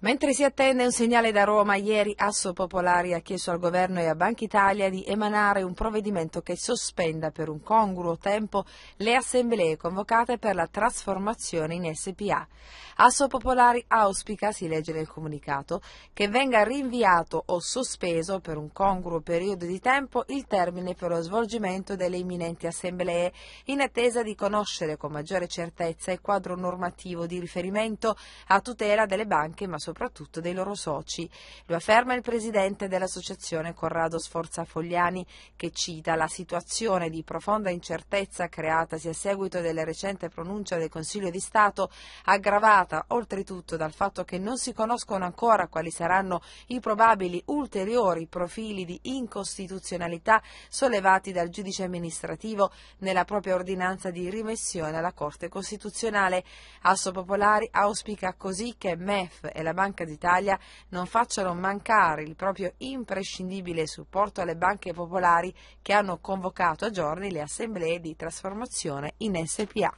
Mentre si attende un segnale da Roma, ieri Asso Popolari ha chiesto al governo e a Banca Italia di emanare un provvedimento che sospenda per un congruo tempo le assemblee convocate per la trasformazione in SPA. Asso Popolari auspica, si legge nel comunicato, che venga rinviato o sospeso per un congruo periodo di tempo il termine per lo svolgimento delle imminenti assemblee in attesa di conoscere con maggiore certezza il quadro normativo di riferimento a tutela delle banche ma soprattutto dei loro soci. Lo afferma il presidente dell'associazione Corrado Sforza Fogliani che cita la situazione di profonda incertezza creatasi a seguito della recente pronuncia del Consiglio di Stato, aggravata oltretutto dal fatto che non si conoscono ancora quali saranno i probabili ulteriori profili di incostituzionalità sollevati dal giudice amministrativo nella propria ordinanza di rimessione alla Corte Costituzionale. Asso Popolari auspica così che MEF e la Banca d'Italia non facciano mancare il proprio imprescindibile supporto alle banche popolari che hanno convocato a giorni le assemblee di trasformazione in SPA.